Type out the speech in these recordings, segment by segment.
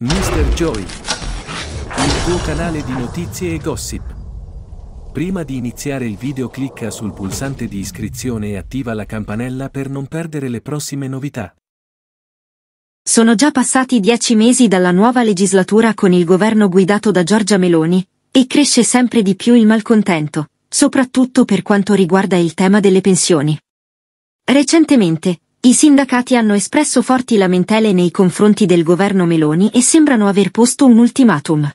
Mr. Joy, il tuo canale di notizie e gossip. Prima di iniziare il video clicca sul pulsante di iscrizione e attiva la campanella per non perdere le prossime novità. Sono già passati dieci mesi dalla nuova legislatura con il governo guidato da Giorgia Meloni, e cresce sempre di più il malcontento, soprattutto per quanto riguarda il tema delle pensioni. Recentemente, i sindacati hanno espresso forti lamentele nei confronti del governo Meloni e sembrano aver posto un ultimatum.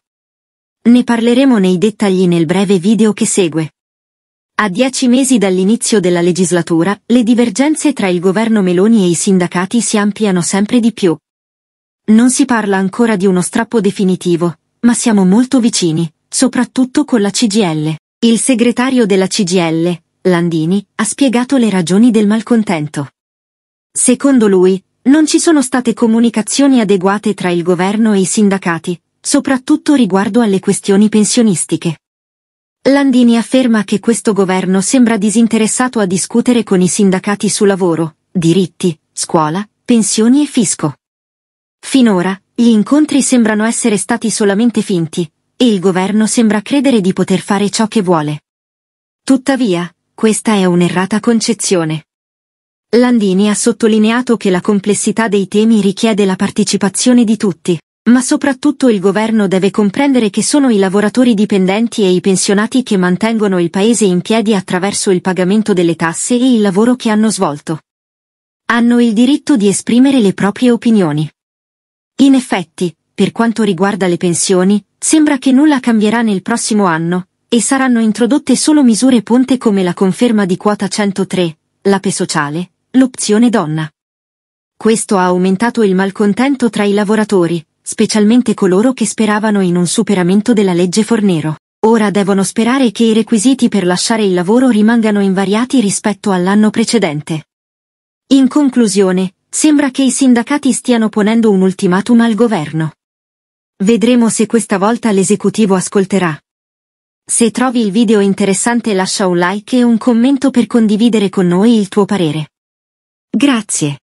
Ne parleremo nei dettagli nel breve video che segue. A dieci mesi dall'inizio della legislatura, le divergenze tra il governo Meloni e i sindacati si ampliano sempre di più. Non si parla ancora di uno strappo definitivo, ma siamo molto vicini, soprattutto con la CGL. Il segretario della CGL, Landini, ha spiegato le ragioni del malcontento. Secondo lui, non ci sono state comunicazioni adeguate tra il governo e i sindacati, soprattutto riguardo alle questioni pensionistiche. Landini afferma che questo governo sembra disinteressato a discutere con i sindacati su lavoro, diritti, scuola, pensioni e fisco. Finora, gli incontri sembrano essere stati solamente finti, e il governo sembra credere di poter fare ciò che vuole. Tuttavia, questa è un'errata concezione. Landini ha sottolineato che la complessità dei temi richiede la partecipazione di tutti, ma soprattutto il governo deve comprendere che sono i lavoratori dipendenti e i pensionati che mantengono il paese in piedi attraverso il pagamento delle tasse e il lavoro che hanno svolto. Hanno il diritto di esprimere le proprie opinioni. In effetti, per quanto riguarda le pensioni, sembra che nulla cambierà nel prossimo anno, e saranno introdotte solo misure ponte come la conferma di quota 103, l'APE sociale, l'opzione donna. Questo ha aumentato il malcontento tra i lavoratori, specialmente coloro che speravano in un superamento della legge Fornero. Ora devono sperare che i requisiti per lasciare il lavoro rimangano invariati rispetto all'anno precedente. In conclusione, sembra che i sindacati stiano ponendo un ultimatum al governo. Vedremo se questa volta l'esecutivo ascolterà. Se trovi il video interessante lascia un like e un commento per condividere con noi il tuo parere. Grazie.